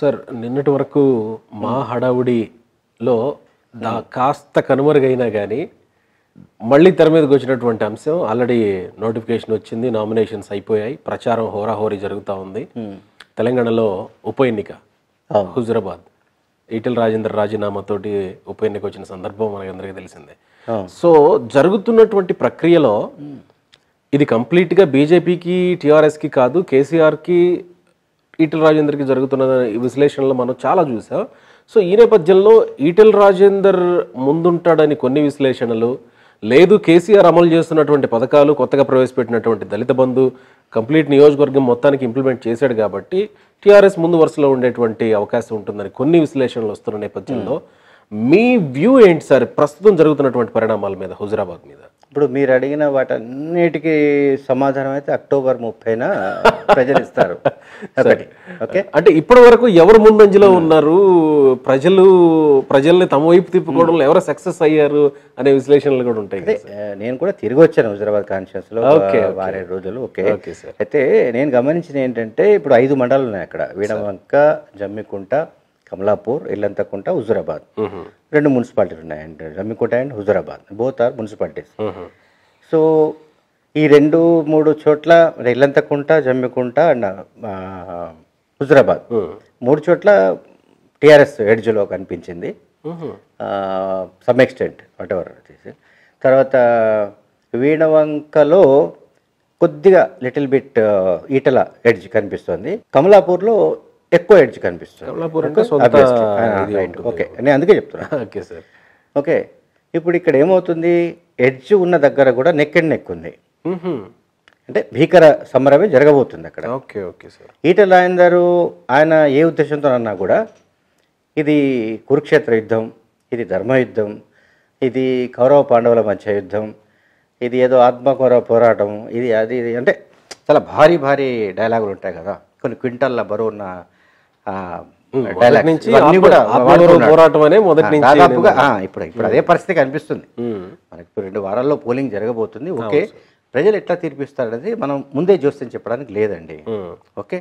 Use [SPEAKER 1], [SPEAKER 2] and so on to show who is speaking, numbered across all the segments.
[SPEAKER 1] sir నిన్నటి వరకు మా హడావుడిలో దా కాస్త కనుమరుగైనా కానీ మళ్ళీ తెర మీదకి వచ్చినటువంటి అంశం ఆల్రెడీ నోటిఫికేషన్ వచ్చింది నామినేషన్స్ అయిపోయాయి ప్రచారం హోరాహోరీ జరుగుతూ ఉంది తెలంగాణలో ఉప ఎన్నిక హుజరాబాద్ ఈటెల రాజేందర్ రాజీనామాతోటి ఉప ఎన్నిక వచ్చిన సందర్భం మనకందరికీ తెలిసిందే సో జరుగుతున్నటువంటి ప్రక్రియలో ఇది కంప్లీట్గా బీజేపీకి టీఆర్ఎస్కి కాదు కేసీఆర్కి ఈటెల రాజేందర్కి జరుగుతున్న విశ్లేషణలు మనం చాలా చూసాం సో ఈ నేపథ్యంలో ఈటెల్ రాజేందర్ ముందుంటాడని కొన్ని విశ్లేషణలు లేదు కేసీఆర్ అమలు చేస్తున్నటువంటి పథకాలు కొత్తగా ప్రవేశపెట్టినటువంటి దళిత బంధు కంప్లీట్ నియోజకవర్గం మొత్తానికి ఇంప్లిమెంట్ చేశాడు కాబట్టి టీఆర్ఎస్ ముందు వరుసలో ఉండేటువంటి అవకాశం ఉంటుందని కొన్ని విశ్లేషణలు వస్తున్న నేపథ్యంలో మీ వ్యూ ఏంటి సార్ ప్రస్తుతం జరుగుతున్నటువంటి పరిణామాల మీద హుజరాబాద్ మీద ఇప్పుడు మీరు అడిగిన వాటన్నిటికీ సమాధానం అయితే అక్టోబర్ ముప్పైన ప్రజలు ఇస్తారు ఓకే అంటే ఇప్పటి వరకు ఎవరు ముందంజలో ఉన్నారు ప్రజలు ప్రజల్ని తమ వైపు తిప్పుకోవడంలో ఎవరు సక్సెస్ అయ్యారు అనే విశ్లేషణలు కూడా ఉంటాయి నేను కూడా తిరిగి వచ్చాను హుజరాబాద్ కాన్షియస్ లో వారే
[SPEAKER 2] రోజులు ఓకే అయితే నేను గమనించిన ఏంటంటే ఇప్పుడు ఐదు మండలాలు ఉన్నాయి అక్కడ వీడవంక జమ్మికుంట కమలాపూర్ ఇల్లంతకుంట హుజురాబాద్ రెండు మున్సిపాలిటీలు ఉన్నాయి అండ్ రమ్మికోట and Huzurabad both are municipalities so ఈ రెండు మూడు చోట్ల ఇల్లంతకుంట జమ్మికుంట అండ్ హుజురాబాద్ మూడు చోట్ల టీఆర్ఎస్ ఎడ్జ్లో కనిపించింది సమ్ ఎక్స్టెంట్ వాట్ ఎవర్ తర్వాత వీణవంకలో కొద్దిగా లిటిల్ బిట్ ఈటల ఎడ్జ్ కనిపిస్తుంది కమలాపూర్లో ఎక్కువ ఎడ్జ్ కనిపిస్తుంది ఓకే నేను అందుకే చెప్తున్నా ఓకే సార్ ఓకే ఇప్పుడు ఇక్కడ ఏమవుతుంది ఎడ్జ్ ఉన్న దగ్గర కూడా నెక్ అండ్ నెక్ ఉంది అంటే భీకర సమరమే జరగబోతుంది అక్కడ
[SPEAKER 1] ఓకే ఓకే సార్
[SPEAKER 2] ఈట లాయందరు ఆయన ఏ ఉద్దేశంతో అన్నా కూడా ఇది కురుక్షేత్ర యుద్ధం ఇది ధర్మయుద్ధం ఇది కౌరవ పాండవుల మధ్య యుద్ధం ఇది ఏదో ఆత్మకౌరవ పోరాటం ఇది అది అంటే చాలా భారీ భారీ డైలాగులు ఉంటాయి కదా కొన్ని క్వింటల్ల బరువున్న పోరాటం ఇప్పుడు అదే పరిస్థితి కనిపిస్తుంది మనకి రెండు వారాల్లో పోలింగ్ జరగబోతుంది ఓకే ప్రజలు ఎట్లా తీర్పిస్తారనేది మనం ముందే జోస్యం చెప్పడానికి లేదండి ఓకే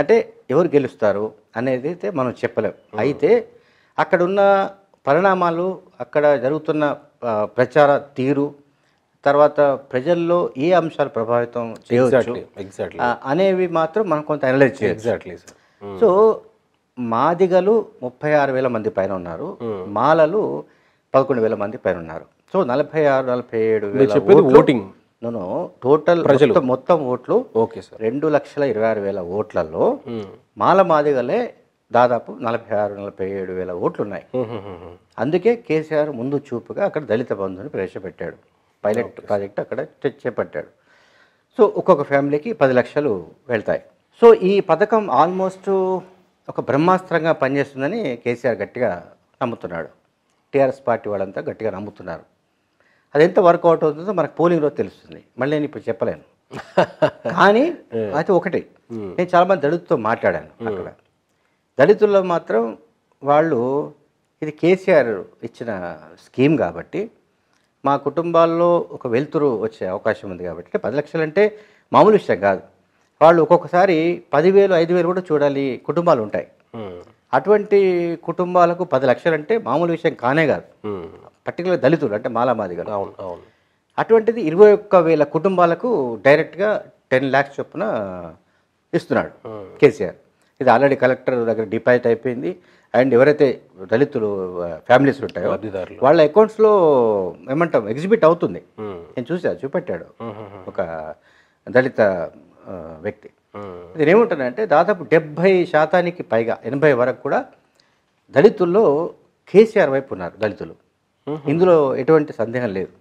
[SPEAKER 2] అంటే ఎవరు గెలుస్తారు అనేది అయితే మనం చెప్పలేం అయితే అక్కడున్న పరిణామాలు అక్కడ జరుగుతున్న ప్రచార తీరు తర్వాత ప్రజల్లో ఏ అంశాలు ప్రభావితం చేయవచ్చు అనేవి మాత్రం మనం కొంత అనలైజ్ చేయాలి ఎగ్జాక్ట్లీ
[SPEAKER 1] సార్ సో
[SPEAKER 2] మాదిగలు ముప్పై ఆరు వేల మంది పైన ఉన్నారు మాలలు పదకొండు వేల మంది పైన ఉన్నారు సో నలభై ఆరు నలభై ఏడు ఓటింగ్ నేను టోటల్ ప్రజలు మొత్తం ఓట్లు ఓకే సార్ రెండు లక్షల ఇరవై ఆరు వేల ఓట్లలో మాల మాదిగలే దాదాపు నలభై ఆరు నలభై ఏడు వేల ఓట్లు ఉన్నాయి అందుకే కేసీఆర్ ముందు చూపుగా అక్కడ దళిత బంధుని ప్రవేశపెట్టాడు పైలట్ ప్రాజెక్ట్ అక్కడ చేపట్టాడు సో ఒక్కొక్క ఫ్యామిలీకి పది లక్షలు వెళ్తాయి సో ఈ పథకం ఆల్మోస్ట్ ఒక బ్రహ్మాస్త్రంగా పనిచేస్తుందని కేసీఆర్ గట్టిగా నమ్ముతున్నాడు టీఆర్ఎస్ పార్టీ వాళ్ళంతా గట్టిగా నమ్ముతున్నారు అది ఎంత వర్కౌట్ అవుతుందో మనకు పోలింగ్ రోజు తెలుస్తుంది మళ్ళీ నేను ఇప్పుడు చెప్పలేను కానీ అయితే ఒకటి నేను చాలామంది దళితులతో మాట్లాడాను అక్కడ దళితుల్లో మాత్రం వాళ్ళు ఇది కేసీఆర్ ఇచ్చిన స్కీమ్ కాబట్టి మా కుటుంబాల్లో ఒక వెలుతురు వచ్చే అవకాశం ఉంది కాబట్టి పది లక్షలు అంటే మామూలు విషయం కాదు వాళ్ళు ఒక్కొక్కసారి పదివేలు ఐదు వేలు కూడా చూడాలి కుటుంబాలు ఉంటాయి అటువంటి కుటుంబాలకు పది లక్షలు అంటే మామూలు విషయం కానే కాదు పర్టికులర్ దళితులు అంటే మాలామాది అవును అవును అటువంటిది ఇరవై ఒక్క వేల కుటుంబాలకు డైరెక్ట్గా టెన్ ల్యాక్స్ చొప్పున ఇస్తున్నాడు కేసీఆర్ ఇది ఆల్రెడీ కలెక్టర్ దగ్గర డిపాజిట్ అయిపోయింది అండ్ ఎవరైతే దళితులు ఫ్యామిలీస్ ఉంటాయో వాళ్ళ అకౌంట్స్లో ఏమంటాం ఎగ్జిబిట్ అవుతుంది నేను చూసా చూపెట్టాడు ఒక దళిత వ్యక్తి ఇది ఏముంటుందంటే దాదాపు డెబ్బై శాతానికి పైగా ఎనభై వరకు కూడా దళితుల్లో కేసీఆర్ వైపు ఉన్నారు దళితులు ఇందులో
[SPEAKER 1] ఎటువంటి సందేహం లేదు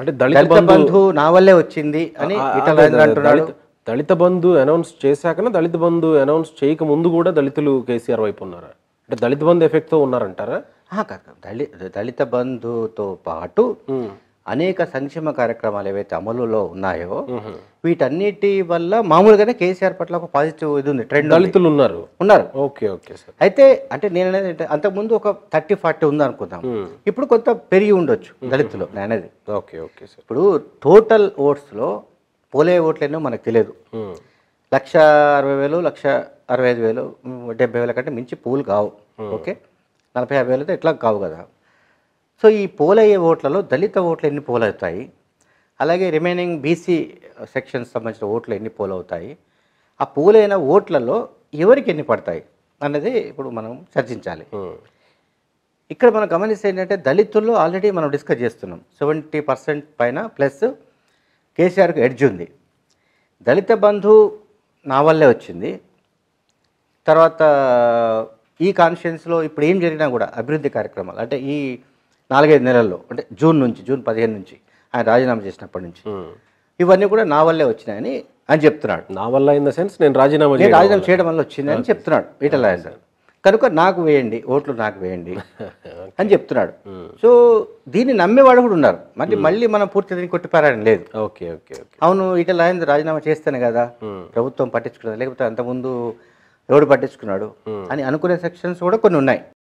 [SPEAKER 1] అంటే దళిత బంధు నా వల్లే వచ్చింది అని అంటున్నాడు దళిత బంధు అనౌన్స్ చేశాకనే దళిత బంధు అనౌన్స్ చేయక ముందు కూడా దళితులు కేసీఆర్ వైపు ఉన్నారు అంటే దళిత బంధు ఎఫెక్ట్తో ఉన్నారంటారా దళిత దళిత బంధుతో
[SPEAKER 2] పాటు అనేక సంక్షేమ కార్యక్రమాలు ఏవైతే అమలులో ఉన్నాయో వీటన్నిటి వల్ల మామూలుగానే కేసీఆర్ పట్ల ఒక పాజిటివ్ ఇది ఉంది ట్రెండ్ దళితులు ఉన్నారు ఉన్నారు ఓకే ఓకే సార్ అయితే అంటే నేను అనేది అంతకుముందు ఒక థర్టీ ఫార్టీ ఉంది అనుకుందాం ఇప్పుడు కొంత పెరిగి ఉండొచ్చు దళితులు నేనేది ఓకే ఓకే సార్ ఇప్పుడు టోటల్ ఓట్స్లో పోలే ఓట్లేనో మనకు తెలియదు లక్ష అరవై వేలు లక్ష అరవై ఐదు వేలు డెబ్బై వేల కంటే మించి పూలు కావు ఓకే నలభై యాభై అయితే ఎట్లా కావు కదా సో ఈ పోలయ్యే ఓట్లలో దళిత ఓట్లు ఎన్ని పోలవుతాయి అలాగే రిమైనింగ్ బీసీ సెక్షన్స్ సంబంధించిన ఓట్లు ఎన్ని పోలవుతాయి ఆ పోలైన ఓట్లలో ఎవరికి ఎన్ని పడతాయి అన్నది ఇప్పుడు మనం చర్చించాలి ఇక్కడ మనం గమనిస్తే ఏంటంటే దళితుల్లో ఆల్రెడీ మనం డిస్కస్ చేస్తున్నాం సెవెంటీ పర్సెంట్ పైన ప్లస్ కేసీఆర్కు ఎడ్జ్ ఉంది దళిత బంధు నా వల్లే వచ్చింది తర్వాత ఈ కాన్షియన్స్లో ఇప్పుడు ఏం జరిగినా కూడా అభివృద్ధి కార్యక్రమాలు అంటే ఈ నాలుగైదు నెలల్లో అంటే జూన్ నుంచి జూన్ పదిహేను నుంచి ఆయన రాజీనామా చేసినప్పటి నుంచి ఇవన్నీ కూడా నా వల్లే వచ్చినాయని అని చెప్తున్నాడు నా వల్ల ఇన్ ద సెన్స్ నేను రాజీనామా నేను రాజీనామా చేయడం వల్ల వచ్చిందని చెప్తున్నాడు ఈటల రాజేందర్ కనుక నాకు వేయండి ఓట్లు నాకు వేయండి అని చెప్తున్నాడు సో దీన్ని నమ్మేవాడు కూడా ఉన్నారు మళ్ళీ మళ్ళీ మనం పూర్తి దీన్ని కొట్టిపారని లేదు ఓకే ఓకే అవును ఇటల ఆయన రాజీనామా చేస్తాను కదా ప్రభుత్వం పట్టించుకున్నది లేకపోతే అంతకుముందు ఎవడు పట్టించుకున్నాడు అని అనుకునే సెక్షన్స్ కూడా కొన్ని ఉన్నాయి